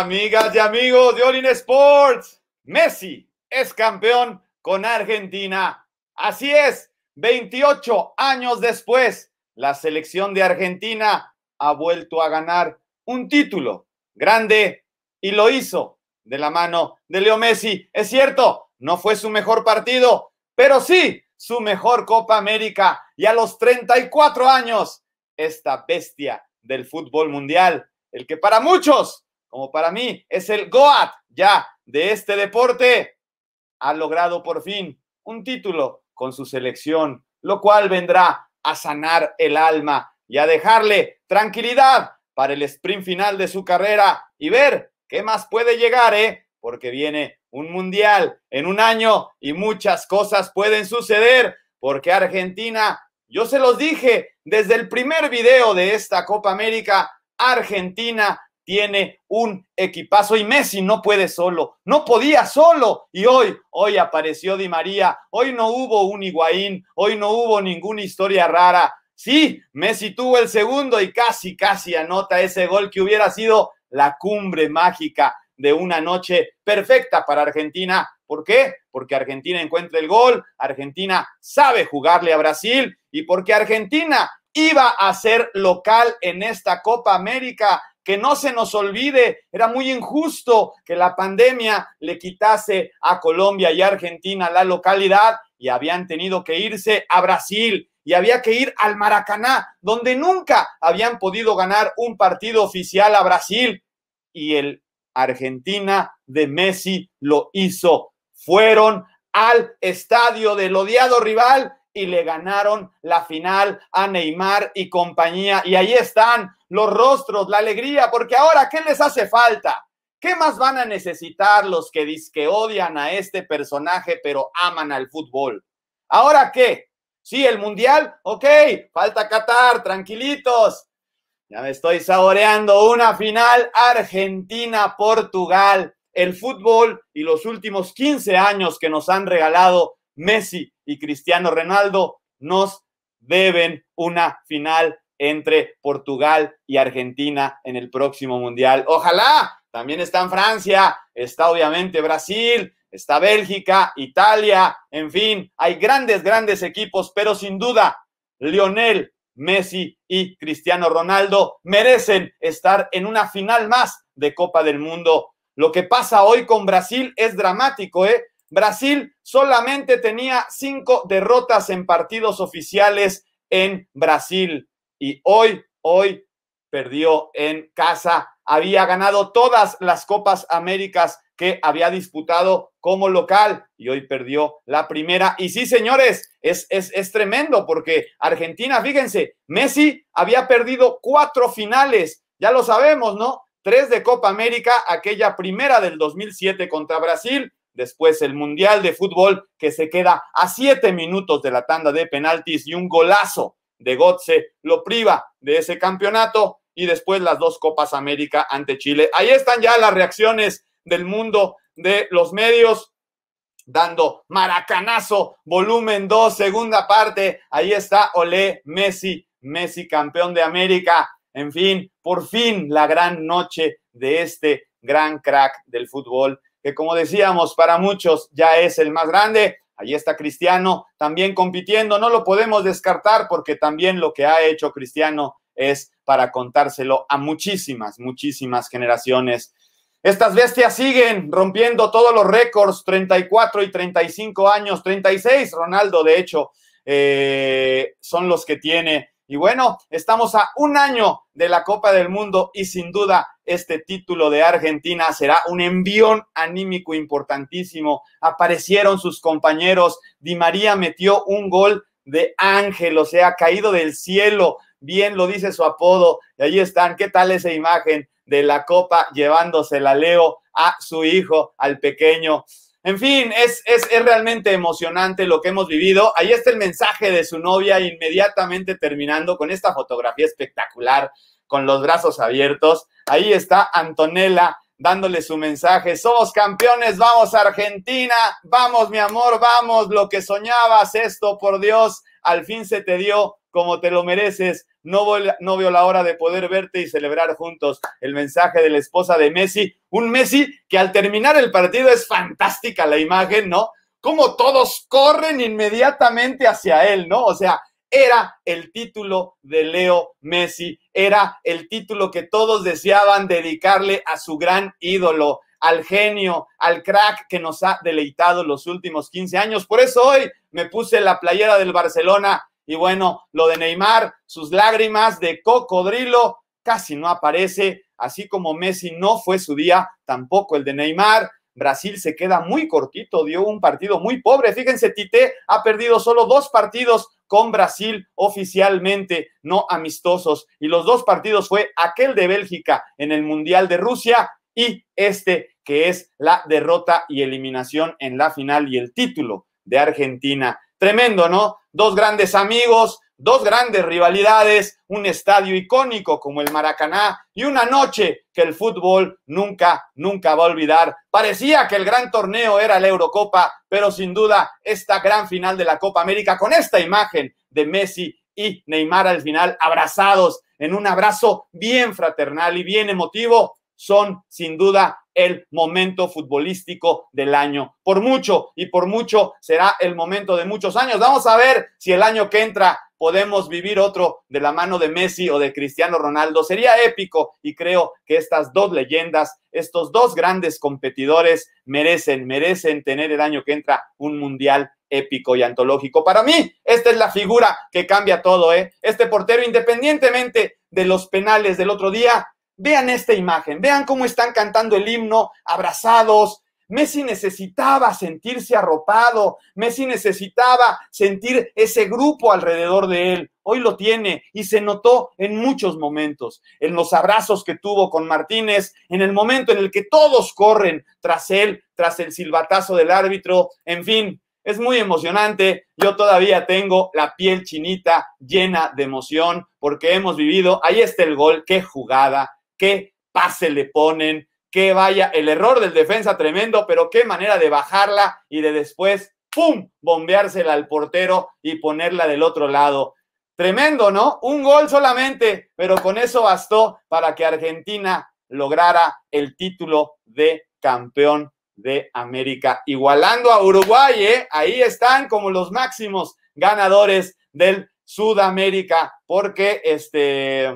Amigas y amigos de All Sports, Messi es campeón con Argentina. Así es, 28 años después, la selección de Argentina ha vuelto a ganar un título grande y lo hizo de la mano de Leo Messi. Es cierto, no fue su mejor partido, pero sí su mejor Copa América. Y a los 34 años, esta bestia del fútbol mundial, el que para muchos como para mí es el GOAT ya de este deporte, ha logrado por fin un título con su selección, lo cual vendrá a sanar el alma y a dejarle tranquilidad para el sprint final de su carrera y ver qué más puede llegar, ¿eh? Porque viene un mundial en un año y muchas cosas pueden suceder porque Argentina, yo se los dije desde el primer video de esta Copa América, Argentina tiene un equipazo y Messi no puede solo, no podía solo y hoy, hoy apareció Di María, hoy no hubo un Higuaín, hoy no hubo ninguna historia rara. Sí, Messi tuvo el segundo y casi, casi anota ese gol que hubiera sido la cumbre mágica de una noche perfecta para Argentina. ¿Por qué? Porque Argentina encuentra el gol, Argentina sabe jugarle a Brasil y porque Argentina iba a ser local en esta Copa América que no se nos olvide, era muy injusto que la pandemia le quitase a Colombia y Argentina la localidad y habían tenido que irse a Brasil y había que ir al Maracaná, donde nunca habían podido ganar un partido oficial a Brasil y el Argentina de Messi lo hizo. Fueron al estadio del odiado rival y le ganaron la final a Neymar y compañía. Y ahí están los rostros, la alegría, porque ahora, ¿qué les hace falta? ¿Qué más van a necesitar los que que odian a este personaje pero aman al fútbol? ¿Ahora qué? Sí, el mundial, ok, falta Qatar, tranquilitos. Ya me estoy saboreando una final Argentina-Portugal. El fútbol y los últimos 15 años que nos han regalado Messi y Cristiano Ronaldo nos deben una final entre Portugal y Argentina en el próximo Mundial. Ojalá, también está en Francia, está obviamente Brasil, está Bélgica, Italia, en fin, hay grandes, grandes equipos, pero sin duda, Lionel Messi y Cristiano Ronaldo merecen estar en una final más de Copa del Mundo. Lo que pasa hoy con Brasil es dramático, ¿eh? Brasil solamente tenía cinco derrotas en partidos oficiales en Brasil y hoy, hoy perdió en casa. Había ganado todas las Copas Américas que había disputado como local y hoy perdió la primera. Y sí, señores, es, es, tremendo porque Argentina, fíjense, Messi había perdido cuatro finales, ya lo sabemos, ¿no? Tres de Copa América, aquella primera del 2007 contra Brasil, Después el Mundial de Fútbol que se queda a siete minutos de la tanda de penaltis y un golazo de Gotze lo priva de ese campeonato y después las dos Copas América ante Chile. Ahí están ya las reacciones del mundo de los medios dando maracanazo, volumen 2, segunda parte. Ahí está Olé Messi, Messi campeón de América. En fin, por fin la gran noche de este gran crack del fútbol que como decíamos, para muchos ya es el más grande. Ahí está Cristiano también compitiendo. No lo podemos descartar porque también lo que ha hecho Cristiano es para contárselo a muchísimas, muchísimas generaciones. Estas bestias siguen rompiendo todos los récords, 34 y 35 años, 36, Ronaldo de hecho, eh, son los que tiene y bueno, estamos a un año de la Copa del Mundo y sin duda este título de Argentina será un envión anímico importantísimo. Aparecieron sus compañeros, Di María metió un gol de ángel, o sea, caído del cielo, bien lo dice su apodo. Y ahí están, ¿qué tal esa imagen de la Copa llevándosela Leo a su hijo, al pequeño? En fin, es, es, realmente emocionante lo que hemos vivido. Ahí está el mensaje de su novia inmediatamente terminando con esta fotografía espectacular, con los brazos abiertos. Ahí está Antonella dándole su mensaje. Somos campeones, vamos Argentina, vamos mi amor, vamos, lo que soñabas, esto por Dios, al fin se te dio como te lo mereces. No, no veo la hora de poder verte y celebrar juntos el mensaje de la esposa de Messi. Un Messi que al terminar el partido es fantástica la imagen, ¿no? Como todos corren inmediatamente hacia él, ¿no? O sea, era el título de Leo Messi, era el título que todos deseaban dedicarle a su gran ídolo, al genio, al crack que nos ha deleitado los últimos 15 años. Por eso hoy me puse la playera del Barcelona y bueno, lo de Neymar, sus lágrimas de cocodrilo casi no aparece, así como Messi no fue su día, tampoco el de Neymar. Brasil se queda muy cortito, dio un partido muy pobre. Fíjense, Tite ha perdido solo dos partidos con Brasil oficialmente, no amistosos. Y los dos partidos fue aquel de Bélgica en el Mundial de Rusia y este que es la derrota y eliminación en la final y el título de Argentina. Tremendo, ¿no? Dos grandes amigos, dos grandes rivalidades, un estadio icónico como el Maracaná y una noche que el fútbol nunca, nunca va a olvidar. Parecía que el gran torneo era la Eurocopa, pero sin duda esta gran final de la Copa América con esta imagen de Messi y Neymar al final abrazados en un abrazo bien fraternal y bien emotivo, son sin duda el momento futbolístico del año. Por mucho y por mucho será el momento de muchos años. Vamos a ver si el año que entra podemos vivir otro de la mano de Messi o de Cristiano Ronaldo. Sería épico y creo que estas dos leyendas, estos dos grandes competidores merecen, merecen tener el año que entra un mundial épico y antológico. Para mí, esta es la figura que cambia todo, ¿eh? Este portero, independientemente de los penales del otro día, Vean esta imagen, vean cómo están cantando el himno, abrazados. Messi necesitaba sentirse arropado, Messi necesitaba sentir ese grupo alrededor de él. Hoy lo tiene y se notó en muchos momentos, en los abrazos que tuvo con Martínez, en el momento en el que todos corren tras él, tras el silbatazo del árbitro, en fin, es muy emocionante. Yo todavía tengo la piel chinita llena de emoción porque hemos vivido. Ahí está el gol. Qué jugada qué pase le ponen, que vaya el error del defensa tremendo, pero qué manera de bajarla y de después, ¡pum!, bombeársela al portero y ponerla del otro lado. Tremendo, ¿no? Un gol solamente, pero con eso bastó para que Argentina lograra el título de campeón de América, igualando a Uruguay, ¿eh? Ahí están como los máximos ganadores del Sudamérica, porque este,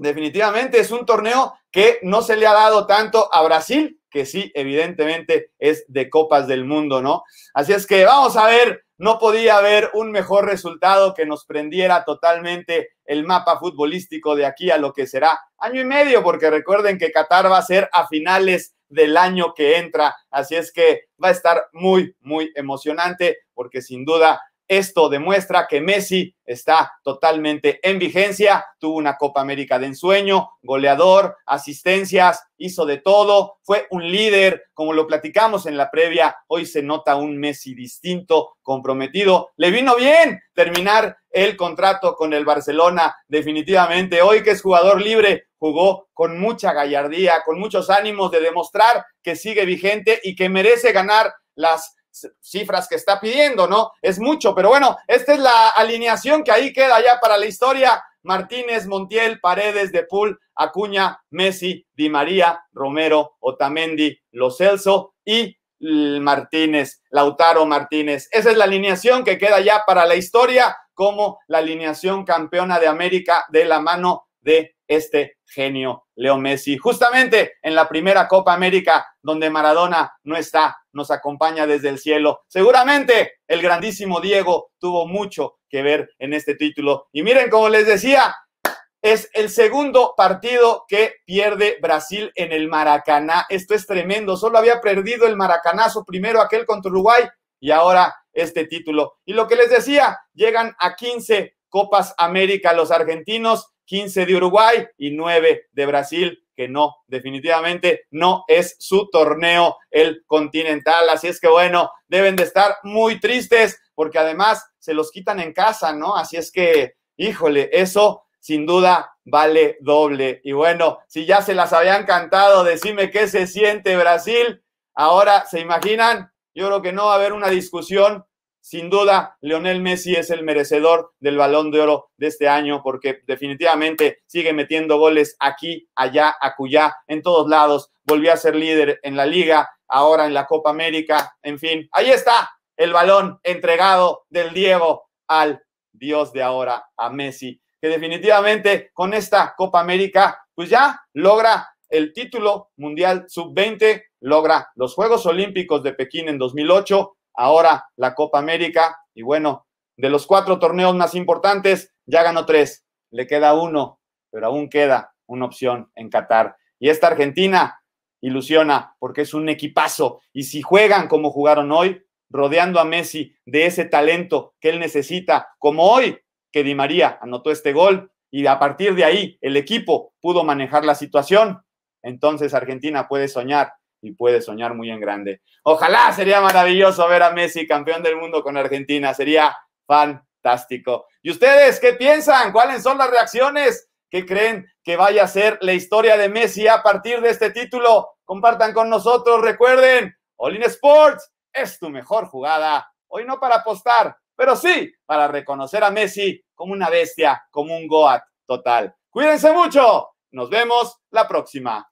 definitivamente es un torneo que no se le ha dado tanto a Brasil, que sí, evidentemente es de Copas del Mundo, ¿no? Así es que vamos a ver, no podía haber un mejor resultado que nos prendiera totalmente el mapa futbolístico de aquí a lo que será año y medio, porque recuerden que Qatar va a ser a finales del año que entra, así es que va a estar muy, muy emocionante, porque sin duda esto demuestra que Messi está totalmente en vigencia, tuvo una Copa América de ensueño, goleador, asistencias, hizo de todo, fue un líder, como lo platicamos en la previa, hoy se nota un Messi distinto, comprometido, le vino bien terminar el contrato con el Barcelona definitivamente, hoy que es jugador libre, jugó con mucha gallardía, con muchos ánimos de demostrar que sigue vigente y que merece ganar las cifras que está pidiendo, ¿no? Es mucho, pero bueno, esta es la alineación que ahí queda ya para la historia. Martínez, Montiel, Paredes, De Pool, Acuña, Messi, Di María, Romero, Otamendi, los Celso y Martínez, Lautaro Martínez. Esa es la alineación que queda ya para la historia como la alineación campeona de América de la mano de este genio Leo Messi. Justamente en la primera Copa América, donde Maradona no está, nos acompaña desde el cielo. Seguramente el grandísimo Diego tuvo mucho que ver en este título. Y miren, como les decía, es el segundo partido que pierde Brasil en el Maracaná. Esto es tremendo. Solo había perdido el Maracanazo primero aquel contra Uruguay y ahora este título. Y lo que les decía, llegan a 15 Copas América los argentinos 15 de Uruguay y 9 de Brasil, que no, definitivamente no es su torneo el continental. Así es que bueno, deben de estar muy tristes porque además se los quitan en casa, ¿no? Así es que, híjole, eso sin duda vale doble. Y bueno, si ya se las habían cantado, decime qué se siente Brasil, ahora se imaginan, yo creo que no va a haber una discusión sin duda, Leonel Messi es el merecedor del balón de oro de este año porque definitivamente sigue metiendo goles aquí, allá, acullá, en todos lados. Volvió a ser líder en la liga, ahora en la Copa América, en fin. Ahí está el balón entregado del Diego al Dios de ahora, a Messi, que definitivamente con esta Copa América, pues ya logra el título mundial sub-20, logra los Juegos Olímpicos de Pekín en 2008 ahora la Copa América. Y bueno, de los cuatro torneos más importantes, ya ganó tres, le queda uno, pero aún queda una opción en Qatar. Y esta Argentina ilusiona porque es un equipazo. Y si juegan como jugaron hoy, rodeando a Messi de ese talento que él necesita, como hoy que Di María anotó este gol y a partir de ahí el equipo pudo manejar la situación, entonces Argentina puede soñar y puede soñar muy en grande. Ojalá sería maravilloso ver a Messi campeón del mundo con Argentina, sería fantástico. ¿Y ustedes qué piensan? ¿Cuáles son las reacciones? que creen que vaya a ser la historia de Messi a partir de este título? Compartan con nosotros, recuerden, All in Sports es tu mejor jugada. Hoy no para apostar, pero sí para reconocer a Messi como una bestia, como un Goat total. Cuídense mucho. Nos vemos la próxima.